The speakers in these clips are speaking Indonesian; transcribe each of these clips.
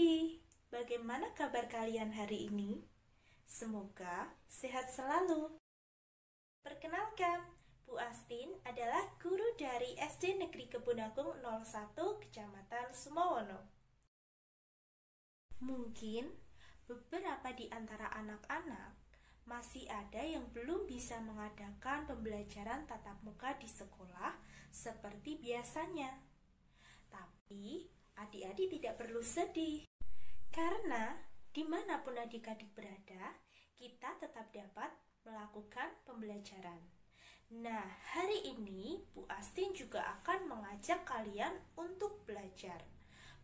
pagi. Bagaimana kabar kalian hari ini? Semoga sehat selalu. Perkenalkan, Bu Astin adalah guru dari SD Negeri Kebunagung 01 Kecamatan Sumawono. Mungkin beberapa di antara anak-anak masih ada yang belum bisa mengadakan pembelajaran tatap muka di sekolah seperti biasanya. Tapi adik-adik tidak perlu sedih. Karena dimanapun adik-adik berada, kita tetap dapat melakukan pembelajaran. Nah, hari ini Bu Astin juga akan mengajak kalian untuk belajar.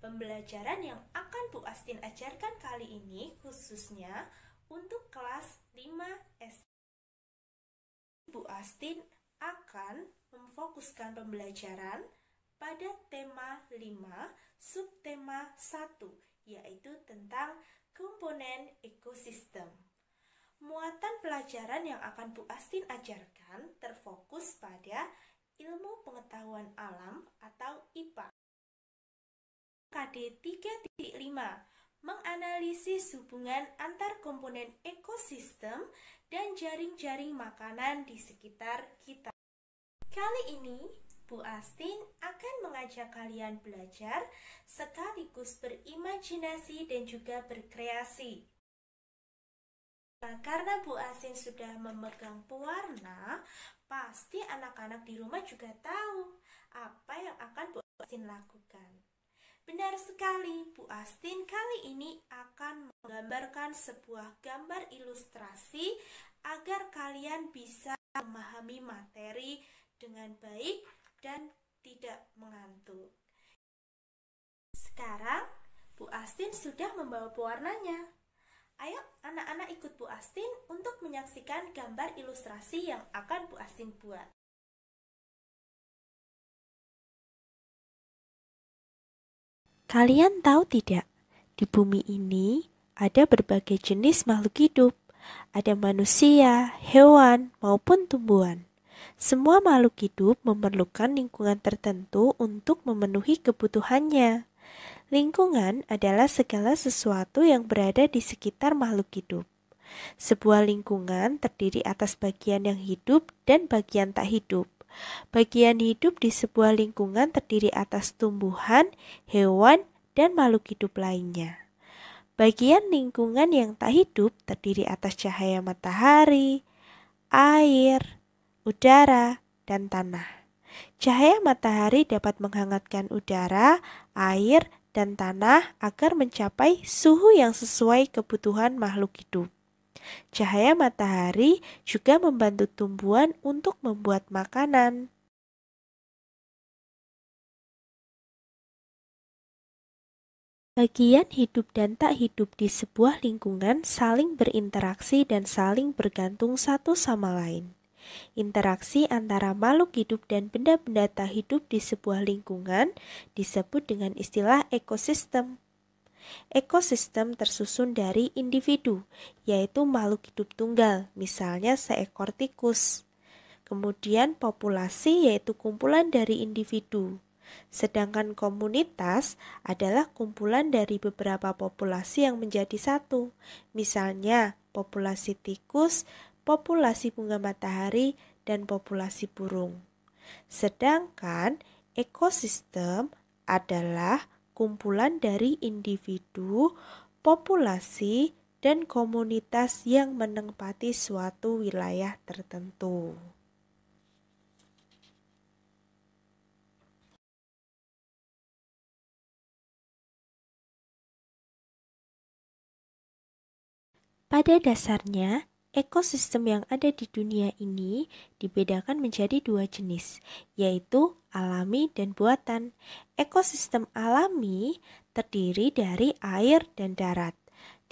Pembelajaran yang akan Bu Astin ajarkan kali ini khususnya untuk kelas 5 s. Bu Astin akan memfokuskan pembelajaran pada tema 5, subtema 1 yaitu tentang komponen ekosistem. Muatan pelajaran yang akan Bu Astin ajarkan terfokus pada ilmu pengetahuan alam atau IPA. KD 3.5 menganalisis hubungan antar komponen ekosistem dan jaring-jaring makanan di sekitar kita. Kali ini Bu Astin akan mengajak kalian belajar sekaligus berimajinasi dan juga berkreasi. Nah, karena Bu Astin sudah memegang pewarna, pasti anak-anak di rumah juga tahu apa yang akan Bu Astin lakukan. Benar sekali, Bu Astin kali ini akan menggambarkan sebuah gambar ilustrasi agar kalian bisa memahami materi dengan baik dan tidak mengantuk. Sekarang, Bu Astin sudah membawa pewarnanya. Ayo anak-anak ikut Bu Astin untuk menyaksikan gambar ilustrasi yang akan Bu Astin buat. Kalian tahu tidak, di bumi ini ada berbagai jenis makhluk hidup. Ada manusia, hewan, maupun tumbuhan. Semua makhluk hidup memerlukan lingkungan tertentu untuk memenuhi kebutuhannya. Lingkungan adalah segala sesuatu yang berada di sekitar makhluk hidup. Sebuah lingkungan terdiri atas bagian yang hidup dan bagian tak hidup. Bagian hidup di sebuah lingkungan terdiri atas tumbuhan, hewan, dan makhluk hidup lainnya. Bagian lingkungan yang tak hidup terdiri atas cahaya matahari, air, udara, dan tanah. Cahaya matahari dapat menghangatkan udara, air, dan tanah agar mencapai suhu yang sesuai kebutuhan makhluk hidup. Cahaya matahari juga membantu tumbuhan untuk membuat makanan. Bagian hidup dan tak hidup di sebuah lingkungan saling berinteraksi dan saling bergantung satu sama lain. Interaksi antara makhluk hidup dan benda-benda tak hidup di sebuah lingkungan disebut dengan istilah ekosistem. Ekosistem tersusun dari individu, yaitu makhluk hidup tunggal, misalnya seekor tikus. Kemudian populasi yaitu kumpulan dari individu. Sedangkan komunitas adalah kumpulan dari beberapa populasi yang menjadi satu. Misalnya, populasi tikus, populasi bunga matahari, dan populasi burung. Sedangkan ekosistem adalah kumpulan dari individu, populasi, dan komunitas yang menempati suatu wilayah tertentu. Pada dasarnya, Ekosistem yang ada di dunia ini dibedakan menjadi dua jenis, yaitu alami dan buatan. Ekosistem alami terdiri dari air dan darat.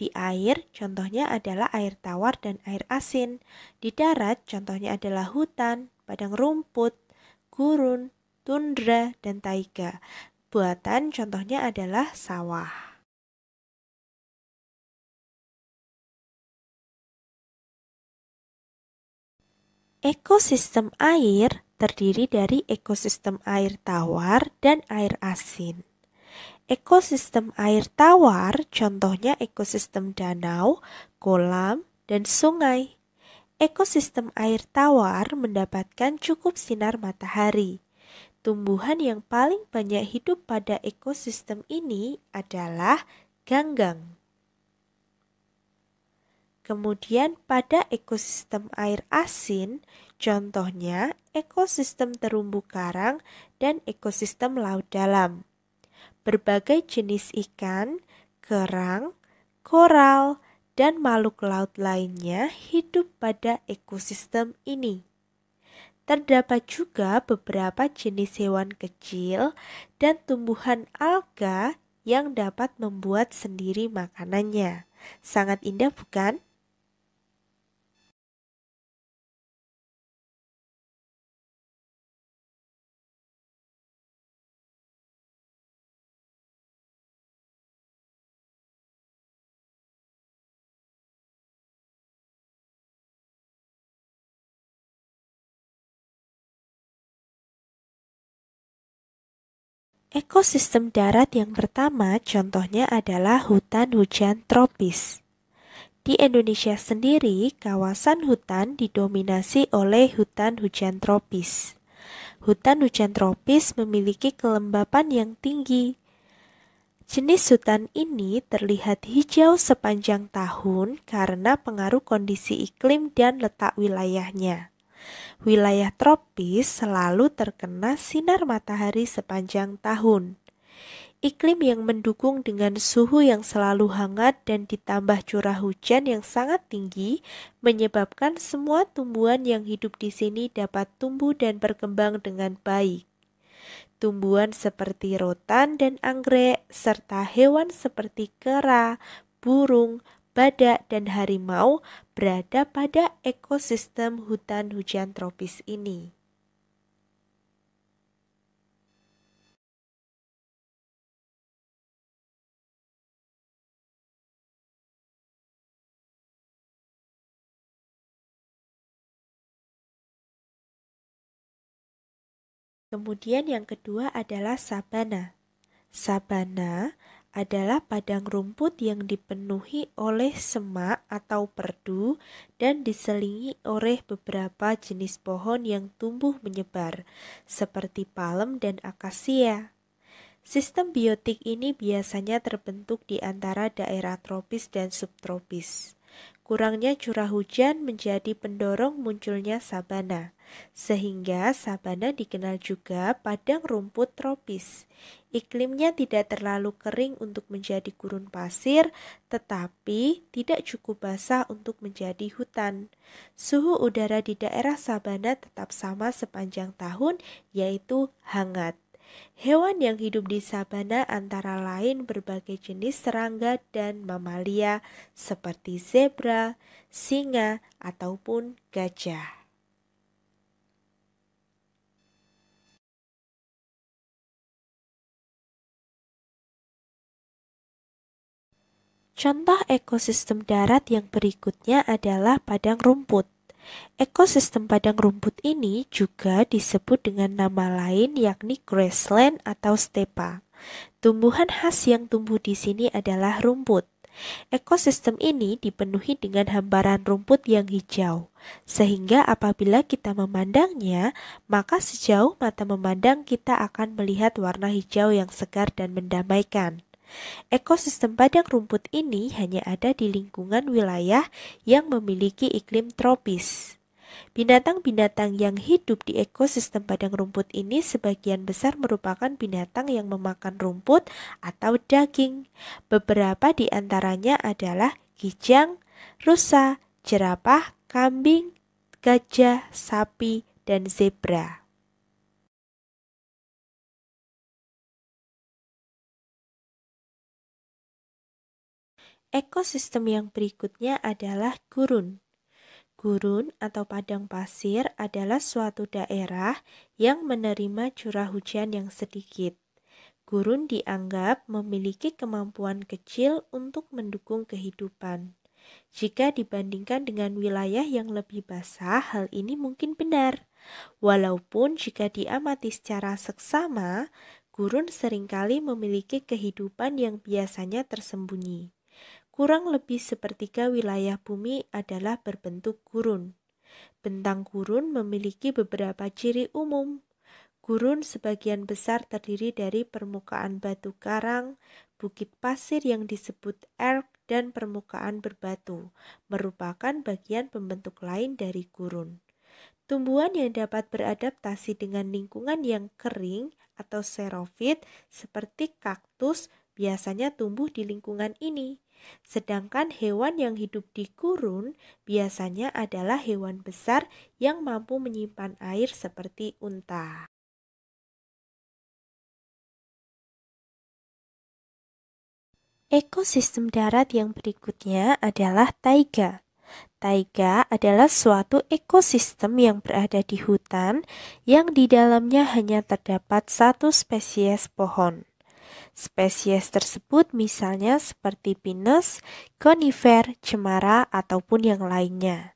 Di air, contohnya adalah air tawar dan air asin. Di darat, contohnya adalah hutan, padang rumput, gurun, tundra, dan taiga. Buatan contohnya adalah sawah. Ekosistem air terdiri dari ekosistem air tawar dan air asin. Ekosistem air tawar contohnya ekosistem danau, kolam, dan sungai. Ekosistem air tawar mendapatkan cukup sinar matahari. Tumbuhan yang paling banyak hidup pada ekosistem ini adalah ganggang. Kemudian pada ekosistem air asin, contohnya ekosistem terumbu karang dan ekosistem laut dalam. Berbagai jenis ikan, kerang, koral, dan makhluk laut lainnya hidup pada ekosistem ini. Terdapat juga beberapa jenis hewan kecil dan tumbuhan alga yang dapat membuat sendiri makanannya. Sangat indah, bukan? Ekosistem darat yang pertama contohnya adalah hutan hujan tropis. Di Indonesia sendiri, kawasan hutan didominasi oleh hutan hujan tropis. Hutan hujan tropis memiliki kelembapan yang tinggi. Jenis hutan ini terlihat hijau sepanjang tahun karena pengaruh kondisi iklim dan letak wilayahnya. Wilayah tropis selalu terkena sinar matahari sepanjang tahun. Iklim yang mendukung dengan suhu yang selalu hangat dan ditambah curah hujan yang sangat tinggi menyebabkan semua tumbuhan yang hidup di sini dapat tumbuh dan berkembang dengan baik tumbuhan seperti rotan dan anggrek, serta hewan seperti kera, burung, badak, dan harimau berada pada ekosistem hutan hujan tropis ini. Kemudian yang kedua adalah sabana. Sabana adalah padang rumput yang dipenuhi oleh semak atau perdu dan diselingi oleh beberapa jenis pohon yang tumbuh menyebar, seperti palem dan akasia. Sistem biotik ini biasanya terbentuk di antara daerah tropis dan subtropis. Kurangnya curah hujan menjadi pendorong munculnya sabana, sehingga sabana dikenal juga padang rumput tropis. Iklimnya tidak terlalu kering untuk menjadi gurun pasir, tetapi tidak cukup basah untuk menjadi hutan. Suhu udara di daerah sabana tetap sama sepanjang tahun, yaitu hangat. Hewan yang hidup di sabana antara lain berbagai jenis serangga dan mamalia seperti zebra, singa, ataupun gajah. Contoh ekosistem darat yang berikutnya adalah padang rumput. Ekosistem padang rumput ini juga disebut dengan nama lain yakni grassland atau stepa. Tumbuhan khas yang tumbuh di sini adalah rumput. Ekosistem ini dipenuhi dengan hamparan rumput yang hijau, sehingga apabila kita memandangnya, maka sejauh mata memandang kita akan melihat warna hijau yang segar dan mendamaikan. Ekosistem padang rumput ini hanya ada di lingkungan wilayah yang memiliki iklim tropis. Binatang-binatang yang hidup di ekosistem padang rumput ini sebagian besar merupakan binatang yang memakan rumput atau daging. Beberapa di antaranya adalah kijang, rusa, jerapah, kambing, gajah, sapi, dan zebra. Ekosistem yang berikutnya adalah gurun. Gurun atau padang pasir adalah suatu daerah yang menerima curah hujan yang sedikit. Gurun dianggap memiliki kemampuan kecil untuk mendukung kehidupan. Jika dibandingkan dengan wilayah yang lebih basah, hal ini mungkin benar. Walaupun jika diamati secara seksama, gurun seringkali memiliki kehidupan yang biasanya tersembunyi. Kurang lebih sepertiga wilayah bumi adalah berbentuk gurun. Bentang gurun memiliki beberapa ciri umum. Gurun sebagian besar terdiri dari permukaan batu karang, bukit pasir yang disebut erg, dan permukaan berbatu, merupakan bagian pembentuk lain dari gurun. Tumbuhan yang dapat beradaptasi dengan lingkungan yang kering atau xerofit seperti kaktus, biasanya tumbuh di lingkungan ini. Sedangkan hewan yang hidup di gurun biasanya adalah hewan besar yang mampu menyimpan air seperti unta. Ekosistem darat yang berikutnya adalah taiga. Taiga adalah suatu ekosistem yang berada di hutan yang di dalamnya hanya terdapat satu spesies pohon. Spesies tersebut misalnya seperti pinus, konifer, cemara, ataupun yang lainnya.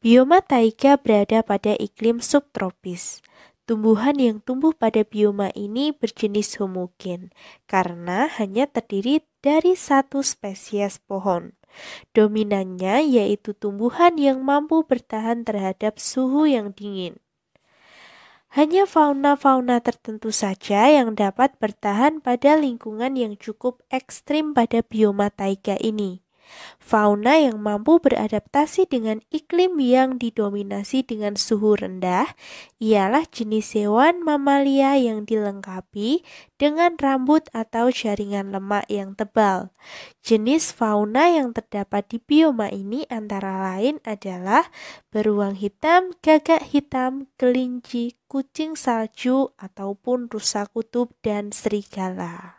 Bioma taiga berada pada iklim subtropis. Tumbuhan yang tumbuh pada bioma ini berjenis homogen karena hanya terdiri dari satu spesies pohon. Dominannya yaitu tumbuhan yang mampu bertahan terhadap suhu yang dingin. Hanya fauna-fauna tertentu saja yang dapat bertahan pada lingkungan yang cukup ekstrim pada bioma taiga ini. Fauna yang mampu beradaptasi dengan iklim yang didominasi dengan suhu rendah ialah jenis hewan mamalia yang dilengkapi dengan rambut atau jaringan lemak yang tebal. Jenis fauna yang terdapat di bioma ini antara lain adalah beruang hitam, gagak hitam, kelinci, kucing salju, ataupun rusa kutub dan serigala.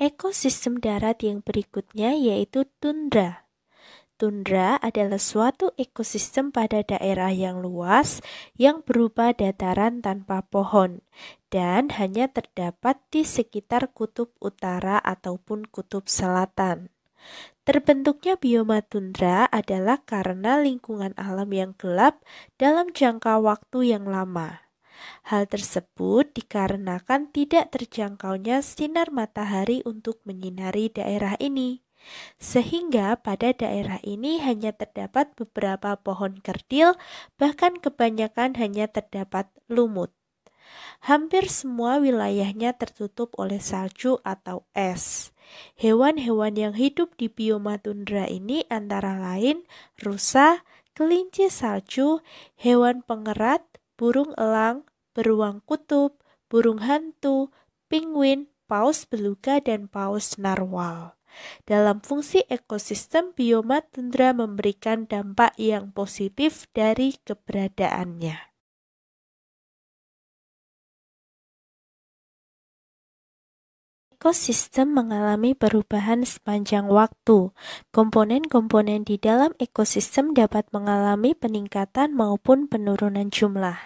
Ekosistem darat yang berikutnya yaitu tundra. Tundra adalah suatu ekosistem pada daerah yang luas yang berupa dataran tanpa pohon dan hanya terdapat di sekitar kutub utara ataupun kutub selatan. Terbentuknya bioma tundra adalah karena lingkungan alam yang gelap dalam jangka waktu yang lama. Hal tersebut dikarenakan tidak terjangkaunya sinar matahari untuk menyinari daerah ini. Sehingga pada daerah ini hanya terdapat beberapa pohon kerdil, bahkan kebanyakan hanya terdapat lumut. Hampir semua wilayahnya tertutup oleh salju atau es. Hewan-hewan yang hidup di bioma tundra ini antara lain rusa, kelinci salju, hewan pengerat, burung elang, beruang kutub, burung hantu, penguin, paus beluga, dan paus narwal. Dalam fungsi ekosistem, bioma tundra memberikan dampak yang positif dari keberadaannya. ekosistem mengalami perubahan sepanjang waktu. Komponen-komponen di dalam ekosistem dapat mengalami peningkatan maupun penurunan jumlah.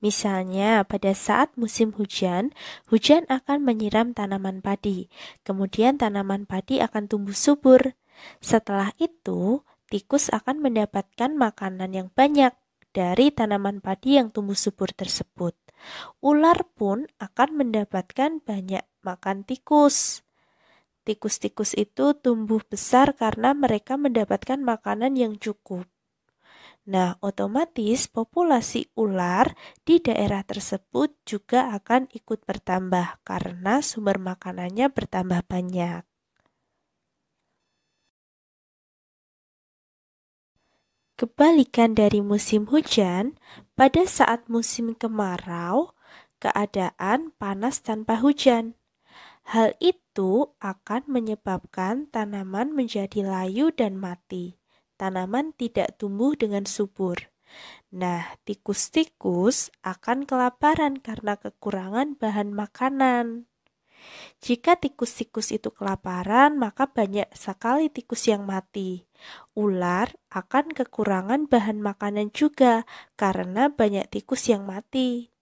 Misalnya, pada saat musim hujan, hujan akan menyiram tanaman padi, kemudian tanaman padi akan tumbuh subur. Setelah itu, tikus akan mendapatkan makanan yang banyak dari tanaman padi yang tumbuh subur tersebut. Ular pun akan mendapatkan banyak makan tikus. Tikus-tikus itu tumbuh besar karena mereka mendapatkan makanan yang cukup. Nah, otomatis populasi ular di daerah tersebut juga akan ikut bertambah karena sumber makanannya bertambah banyak. Kebalikan dari musim hujan, pada saat musim kemarau, keadaan panas tanpa hujan. Hal itu akan menyebabkan tanaman menjadi layu dan mati. Tanaman tidak tumbuh dengan subur. Nah, tikus-tikus akan kelaparan karena kekurangan bahan makanan. Jika tikus-tikus itu kelaparan, maka banyak sekali tikus yang mati. Ular akan kekurangan bahan makanan juga karena banyak tikus yang mati.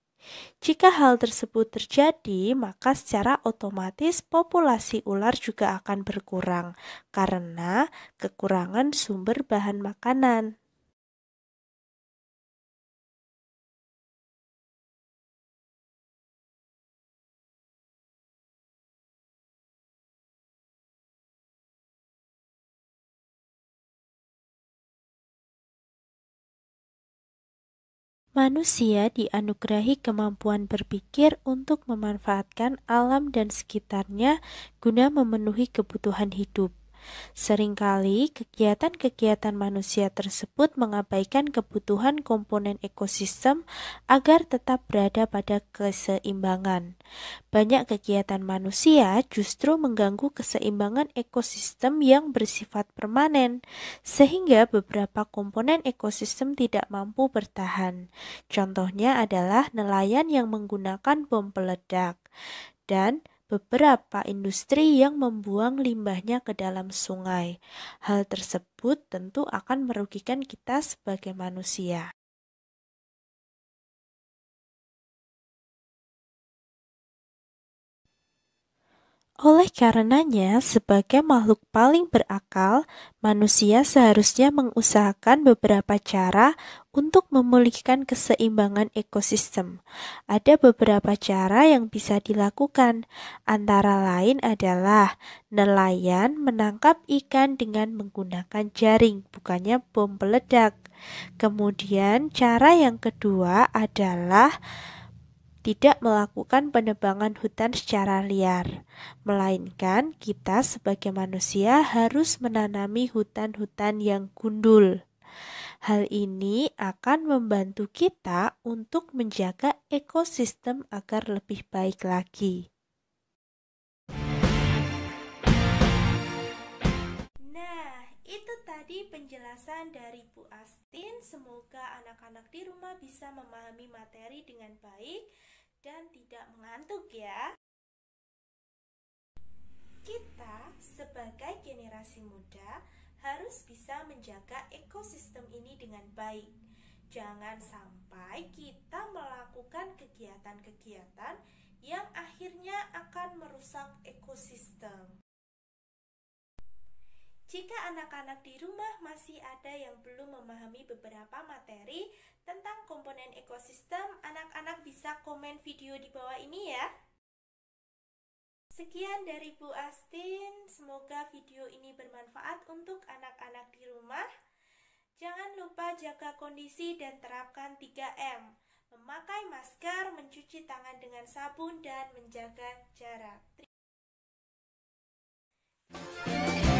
Jika hal tersebut terjadi, maka secara otomatis populasi ular juga akan berkurang karena kekurangan sumber bahan makanan. Manusia dianugerahi kemampuan berpikir untuk memanfaatkan alam dan sekitarnya guna memenuhi kebutuhan hidup. Seringkali kegiatan-kegiatan manusia tersebut mengabaikan kebutuhan komponen ekosistem agar tetap berada pada keseimbangan. Banyak kegiatan manusia justru mengganggu keseimbangan ekosistem yang bersifat permanen, sehingga beberapa komponen ekosistem tidak mampu bertahan. Contohnya adalah nelayan yang menggunakan bom peledak dan beberapa industri yang membuang limbahnya ke dalam sungai. Hal tersebut tentu akan merugikan kita sebagai manusia. Oleh karenanya, sebagai makhluk paling berakal, manusia seharusnya mengusahakan beberapa cara untuk memulihkan keseimbangan ekosistem. Ada beberapa cara yang bisa dilakukan, antara lain adalah nelayan menangkap ikan dengan menggunakan jaring, bukannya bom peledak. Kemudian, cara yang kedua adalah tidak melakukan penebangan hutan secara liar, melainkan kita sebagai manusia harus menanami hutan-hutan yang gundul. Hal ini akan membantu kita untuk menjaga ekosistem agar lebih baik lagi. Nah, itu tadi penjelasan dari Bu Astin. Semoga anak-anak di rumah bisa memahami materi dengan baik dan tidak mengantuk ya. Kita sebagai generasi muda harus bisa menjaga ekosistem ini dengan baik. Jangan sampai kita melakukan kegiatan-kegiatan yang akhirnya akan merusak ekosistem. Jika anak-anak di rumah masih ada yang belum memahami beberapa materi, tentang komponen ekosistem, anak-anak bisa komen video di bawah ini ya. Sekian dari Bu Astin, semoga video ini bermanfaat untuk anak-anak di rumah. Jangan lupa jaga kondisi dan terapkan 3M, memakai masker, mencuci tangan dengan sabun, dan menjaga jarak. Terima kasih.